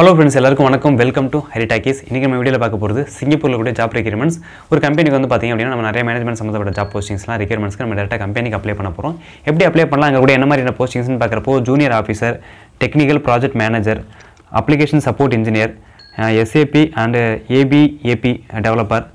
hello friends எல்லாருக்கும் வணக்கம் welcome to ஹெரிடாக்கிஸ் இன்றைக்கி நம்ம வீடியோவில் பார்க்க போகிறது சிங்கப்பூரில் கூட ஜாப் ரெக்யூர்மெண்ட்ஸ் ஒரு கம்பெனிக்கு வந்து பார்த்திங்க அப்படின்னா நம்ம நிறைய மேனேஜ்மெண்ட் சம்மந்தப்பட்ட ஜாப் போஸ்டிங்ஸ்லாம் ரெக்யூர்மெண்ட்ஸ்க்கு நம்ம டேரெக்டாக கம்பெனிக்கு அப்ளை பண்ண போகிறோம் எப்படி அப்ளை பண்ணலாம் அங்கே கூட என்ன மாதிரி போஸ்டிங்ஸ்னு பார்க்குறப்போ junior officer technical project manager application support engineer SAP and ABAP developer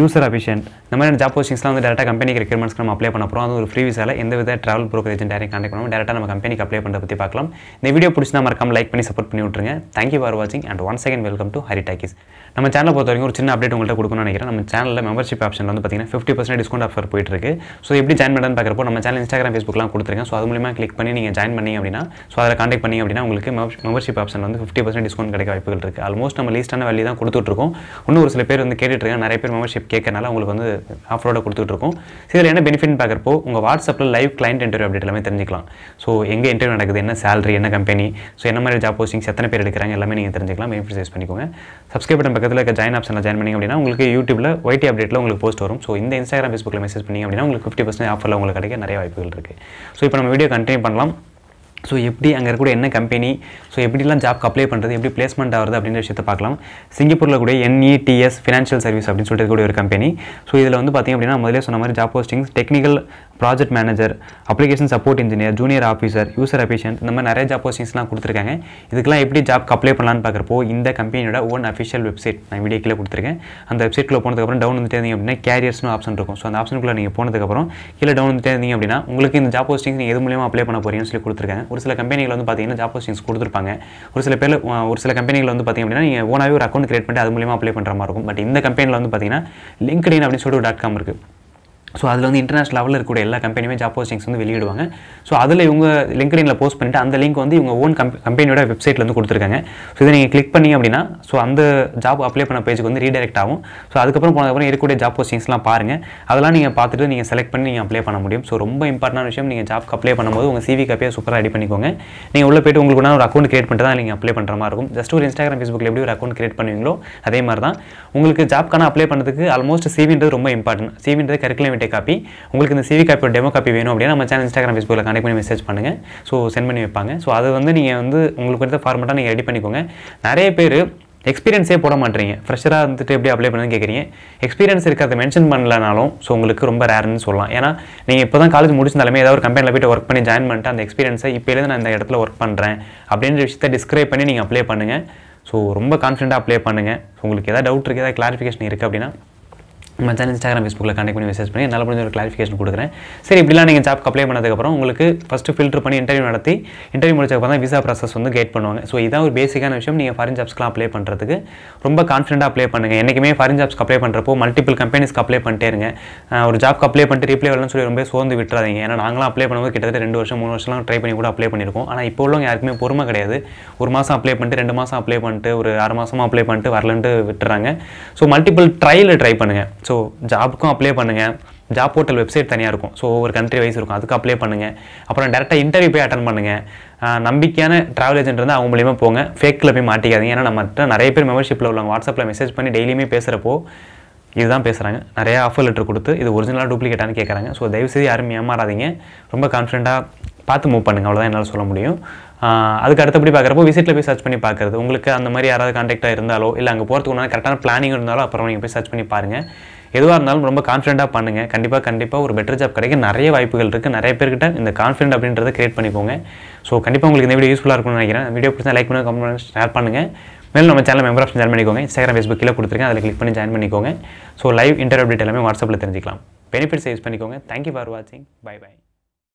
user efficient இந்த மாதிரி ஜாப் போஸ்டிங்ஸ்லாம் வந்து டேரெக்டாக கம்பெனிக்கு ரெக்யூர்மெண்ட்ஸ் நம்ம அப்ளை பண்ண போகிறோம் அது ஒரு ஃப்ரீ விசாவில் எந்த வித travel broker agent direct contact பண்ணுவோம் டேரெக்டாக நம்ம கம்பெனிக்கு அப்ளை பண்ணுறத பற்றி பார்க்கலாம் இந்த வீடியோ பிடிச்சினா மறக்காம லைக் பண்ணி சப்போர்ட் பண்ணி விட்ருங்க தேங்க்யூ ஃபார் வாட்சிங் and one second welcome to Hari talkies நம்ம சேனல் பொறுத்த வரைக்கும் ஒரு சின்ன அப்டேட் உங்கள்கிட்ட கொடுக்கணும்னு நினைக்கிறேன் நம்ம சேனலில் மெம்பர்ஷிப் ஆப்ஷன் வந்து பார்த்தீங்கன்னா ஃபிஃப்டி பர்சன்ட் டிஸ்கவுண்ட் ஆஃபர் போயிட்டு இருக்கு ஸோ எப்படி ஜாயின் பண்ணுறேன்னு பார்க்குறப்போ நம்ம சேனல் இன்ஸ்டாகிராம் ஃபேஸ்புக்லாம் கொடுத்துருக்கேன் ஸோ அது மூலியமாக கிளிக் பண்ணி நீங்கள் ஜாயின் பண்ணி அப்படின்னா ஸோ அதில் கான்டெக்ட் பண்ணி அப்படின்னா உங்களுக்கு மெம்பர்ஷிப் ஆப்ஷன் வந்து ஃபிஃப்டி பர்சன்ட் டிஸ்கவுண்ட் கிடைக்க வாய்ப்புகள் இருக்குது ஆல்மோஸ்ட் நம்ம லீஸ்டான வேலையை தான் கொடுத்துட்ருக்கோம் இன்னும் ஒரு சில பேர் வந்து இருக்காங்க நிறைய பேர் மெம்பர்ஷிப் கேட்கறனால உங்களுக்கு வந்து ஆஃபரோட கொடுத்துட்டு இருக்கோம் இதில் என்ன பெனிஃபிட்னு பார்க்குறப்போ உங்கள் வாட்ஸ்அப்பில் லைவ் கிளைண்ட் இன்டர்வியூ அப்டேட் எல்லாமே தெரிஞ்சிக்கலாம் ஸோ எங்கே இன்டர்வியூ நடக்குது என்ன சேலரி என்ன கம்பெனி ஸோ என்ன மாதிரி ஜாப் போஸ்டிங்ஸ் எத்தனை பேர் எடுக்கிறாங்க எல்லாமே நீங்கள் தெரிஞ்சிக்கலாம் பெனிஃபிட் யூஸ் பண்ணிக்கோங்க சப்ஸ்கிரைப் பட்டன் பக்கத்தில் இருக்க ஜாயின் ஆப்ஷனில் ஜாயின் பண்ணிங்க அப்படின்னா உங்களுக்கு யூடியூப்ல ஒயிட்டி அப்டேட்டில் உங்களுக்கு போஸ்ட் வரும் ஸோ இந்த இன்ஸ்டாகிராம் ஃபேஸ்புக்கில் மெசேஜ் பண்ணிங்க அப்படின்னா உங்களுக்கு ஃபிஃப்டி பர்சன்ட் ஆஃபரில் உங்களுக்கு கிடைக்க நிறைய வாய்ப்புகள் இருக்குது ஸோ இப்போ நம்ம வீடியோ கண்டினியூ பண்ணலாம் ஸோ எப்படி அங்கே இருக்கக்கூடிய என்ன கம்பெனி ஸோ எப்படிலாம் ஜாப்க்கு அப்ளை பண்ணுறது எப்படி பிளேஸ்மெண்ட் ஆகுது அப்படின்ற விஷயத்தை பார்க்கலாம் சிங்கப்பூரில் கூட என்இடிஎஸ் ஃபினான்ஷியல் சர்வீஸ் அப்படின்னு சொல்லிட்டு இருக்கக்கூடிய ஒரு கம்பெனி ஸோ இதில் வந்து பார்த்திங்க அப்படின்னா முதலே சொன்ன மாதிரி job postings technical project manager application support engineer junior officer user efficient இந்த மாதிரி நிறைய ஜாப் போஸ்டிங்ஸ்லாம் கொடுத்துருக்காங்க இதுக்கெல்லாம் எப்படி ஜாப்க்கு அப்ளை பண்ணலான்னு பார்க்குறப்போ இந்த கம்பெனியோட ஓன் அஃபிஷியல் வெப்சைட் நான் கீழே கொடுத்துருக்கேன் அந்த வெப்சைட்டில் போனதுக்கப்புறம் டவுன் வந்துட்டே இருந்தீங்க அப்படின்னா கேரியர்ஸ்னு ஆப்ஷன் இருக்கும் ஸோ அந்த ஆப்ஷனுக்குள்ளே நீங்கள் போனதுக்கப்புறம் கீழே டவுன் வந்துட்டே இருந்தீங்க அப்படின்னா உங்களுக்கு இந்த ஜாப் போஸ்டிங்ஸ் நீங்கள் எது மூலியமாக அப்ளை பண்ண போகிறீங்கன்னு சொல்லி கொடுத்துருக்காங்க ஒரு சில கம்பெனிகள் வந்து பார்த்தீங்கன்னா ஜாப் போஸ்டிங்ஸ் கொடுத்துருப்பாங்க ஒரு சில பேர் ஒரு சில கம்பெனிகள் வந்து பார்த்தீங்க அப்படின்னா நீங்கள் ஓனாகவே ஒரு அக்கௌண்ட் கிரியேட் பண்ணி அது மூலியமாக அப்ளை பண்ணுற மாதிரி இருக்கும் பட் இந்த கம்பெனியில் வந்து பார்த்தீங்கன்னா லிங்க்டின் அப்படின்னு சொல்லிட்டு டாட் காம் இருக்குது ஸோ அதில் வந்து இன்டர்நேஷனல் லெவலில் இருக்கக்கூடிய எல்லா கம்பெனியுமே ஜாப் போஸ்டிங்ஸ் வந்து வெளியிடுவாங்க ஸோ அதில் இவங்க லிங்க்டின்ல போஸ்ட் பண்ணிட்டு அந்த லிங்க் வந்து இவங்க ஓன் கம்பெ கம்பெனியோட வெப்சைட்டில் வந்து கொடுத்துருக்காங்க ஸோ இதை நீங்கள் கிளிக் பண்ணி அப்படின்னா ஸோ அந்த ஜாப் அப்ளை பண்ண பேஜுக்கு வந்து ரீடைரெக்ட் ஆகும் ஸோ அதுக்கப்புறம் போனதுக்கப்புறம் இருக்கக்கூடிய ஜாப் போஸ்டிங்ஸ்லாம் பாருங்கள் அதெல்லாம் நீங்கள் பார்த்துட்டு நீங்கள் செலக்ட் பண்ணி நீங்கள் அப்ளை பண்ண முடியும் ஸோ ரொம்ப இம்பார்ட்டான விஷயம் நீங்கள் ஜாப்க்கு அப்ளை பண்ணும்போது உங்கள் சிவி காப்பியாக சூப்பராக ரெடி பண்ணிக்கோங்க நீங்கள் உள்ளே போய்ட்டு உங்களுக்கு ஒரு அக்கௌண்ட் கிரியேட் பண்ணிட்டு தான் நீங்கள் அப்ளை பண்ணுற மாதிரி இருக்கும் ஜஸ்ட் ஒரு இன்ஸ்டாகிராம் ஃபேஸ்புக்கில் எப்படி ஒரு அக்கௌண்ட் கிரியேட் பண்ணுவீங்களோ அதே மாதிரி தான் உங்களுக்கு ஜாப்க்கான அப்ளை பண்ணுறதுக்கு ஆல்மோஸ்ட் சிவின்றது ரொம்ப இம்பார்ட்டன்ட் சிவின்றது கரிக்குலம் டே காப்பி உங்களுக்கு இந்த சிவி காப்பியோட டெமோ காப்பி வேணும் அப்படின்னா நம்ம சேனல் இன்ஸ்டாகிராம் ஃபேஸ்புக்கில் கனெக்ட் பண்ணி மெசேஜ் பண்ணுங்கள் ஸோ சென்ட் பண்ணி வைப்பாங்க ஸோ அது வந்து நீங்கள் வந்து உங்களுக்கு எடுத்த ஃபார்மெட்டாக நீங்கள் ரெடி பண்ணிக்கோங்க நிறைய பேர் எக்ஸ்பீரியன்ஸே போட மாட்டீங்க ஃப்ரெஷராக இருந்துட்டு எப்படி அப்ளை பண்ணுன்னு கேட்குறீங்க எக்ஸ்பீரியன்ஸ் இருக்கிறத மென்ஷன் பண்ணலனாலும் ஸோ உங்களுக்கு ரொம்ப ரேர்னு சொல்லலாம் ஏன்னா நீங்கள் இப்போ தான் காலேஜ் முடிச்சிருந்தாலுமே ஏதாவது ஒரு கம்பெனியில் போய்ட்டு ஒர்க் பண்ணி ஜாயின் பண்ணிட்டு அந்த எக்ஸ்பீரியன்ஸை இப்போலேருந்து நான் இந்த இடத்துல ஒர்க் பண்ணுறேன் அப்படின்ற விஷயத்தை டிஸ்கிரைப் பண்ணி நீங்கள் அப்ளை பண்ணுங்கள் ஸோ ரொம்ப கான்ஃபிடென்ட்டாக அப்ளை பண்ணுங்கள் உங்களுக்கு எதாவது டவுட் இருக்குது ஏதாவது கிளாரிஃபிகேஷன் இருக்குது அப்படின்னா மச்சான் இன்ஸ்டாகிராம் ஃபேஸ்புக்கில் கனெக்ட் பண்ணி மெசேஜ் பண்ணி நல்ல முடிஞ்ச ஒரு கிளாரிஃபிகேஷன் கொடுக்குறேன் சரி இப்படிலாம் நீங்கள் ஜாப் அப்ளை பண்ணதுக்கப்புறம் உங்களுக்கு ஃபஸ்ட்டு ஃபில்ட்ரு பண்ணி இன்டர்வியூ நடத்தி இன்டர்வியூ முடிச்சதுக்கப்புறம் தான் விசா ப்ராசஸ் வந்து கேட் பண்ணுவாங்க ஸோ இதான் ஒரு பேசிக்கான விஷயம் நீங்கள் ஃபாரின் ஜாப்ஸ்க்குலாம் அப்ளை பண்ணுறதுக்கு ரொம்ப கான்ஃபிடண்டாக அப்ளை பண்ணுங்கள் என்றைக்குமே ஃபாரின் ஜாப்ஸ்க்கு அப்ளை பண்ணுறப்போ மல்டிபிள் கம்பெனிஸ்க்கு அப்ளை பண்ணிட்டே இருங்க ஒரு ஜாப்க்கு அப்ளை பண்ணிட்டு ரீப்ளை வரலன்னு சொல்லி ரொம்ப சோர்ந்து விட்டுறாதீங்க ஏன்னா நாங்களாம் அப்ளை பண்ணும்போது கிட்டத்தட்ட ரெண்டு வருஷம் மூணு வருஷம்லாம் ட்ரை பண்ணி கூட அப்ளை பண்ணியிருக்கோம் ஆனால் இப்போ உள்ளவங்க யாருக்குமே பொறுமை கிடையாது ஒரு மாதம் அப்ளை பண்ணிட்டு ரெண்டு மாதம் அப்ளை பண்ணிட்டு ஒரு ஆறு மாதமாக அப்ளை பண்ணிட்டு வரலன்ட்டு விட்டுறாங்க ஸோ மல்டிபிள் ட்ரையில் ட்ரை பண்ணுங்கள் ஸோ ஜாபுக்கும் அப்ளை பண்ணுங்கள் ஜாப் போர்ட்டல் வெப்சைட் தனியாக இருக்கும் ஸோ ஒரு கண்ட்ரி வைஸ் இருக்கும் அதுக்கு அப்ளை பண்ணுங்கள் அப்புறம் டேரெக்டாக இன்டர்வியூ போய் அட்டன் பண்ணுங்கள் நம்பிக்கையான ட்ராவல் ஏஜென்ட் இருந்தால் அவங்க மூலியமாக போங்க ஃபேக்கில் போய் மாட்டிக்காதீங்க ஏன்னா மற்ற நிறைய பேர் மெம்பர்ஷிப்பில் உள்ளவங்க வாட்ஸ்அப்பில் மெசேஜ் பண்ணி டெய்லியுமே பேசுகிறப்போ இதுதான் பேசுகிறாங்க நிறையா ஆஃபர் லெட்டர் கொடுத்து இது ஒரிஜினலாக டூப்ளிகேட்டானு கேட்குறாங்க ஸோ தயவுசெய்து யாரும் ஏமாறாதீங்க ரொம்ப கான்ஃபிடென்ட்டாக பார்த்து மூவ் பண்ணுங்க அவ்வளோதான் என்னால் சொல்ல முடியும் அதுக்கு அடுத்தபடி பார்க்குறப்போ விசிட்டில் போய் சர்ச் பண்ணி பார்க்குறது உங்களுக்கு அந்த மாதிரி யாராவது காண்டாக்டாக இருந்தாலோ இல்லை அங்கே போகிறதுக்கு முன்னாடி கரெக்டான பிளானிங் இருந்தாலோ அப்புறம் நீங்கள் போய் சர்ச் பண்ணி பாருங்கள் எதுவாக இருந்தாலும் ரொம்ப கான்ஃபிடென்ட்டாக பண்ணுங்கள் கண்டிப்பாக கண்டிப்பாக ஒரு பெட்டர் ஜாப் கிடைக்க நிறைய வாய்ப்புகள் இருக்குது நிறைய பேர்கிட்ட இந்த கான்ஃபிடென்ட் அப்படின்றத கிரியேட் பண்ணிக்கோங்க ஸோ கண்டிப்பாக உங்களுக்கு இந்த வீடியோ யூஸ்ஃபுல்லாக இருக்கும்னு நினைக்கிறேன் வீடியோ பிடிச்சா லைக் பண்ணுங்கள் கமெண்ட் ஷேர் பண்ணுங்கள் மேலும் நம்ம சேனல் மெம்பர் ஆஃப் ஜாயின் பண்ணிக்கோங்க இன்ஸ்டாகிராம் ஃபேஸ்புக் கீழே கொடுத்துருக்கேன் அதில் கிளிக் பண்ணி ஜாயின் பண்ணிக்கோங்க ஸோ லைவ் இன்டர்வியூ அப்டேட் எல்லாமே வாட்ஸ்அப்பில் தெரிஞ்சிக்கலாம் பெனிஃபிட்ஸ் யூஸ் பண்ணிக்கோங்க தேங்க்யூ ஃபார் வாட்சிங் பை பை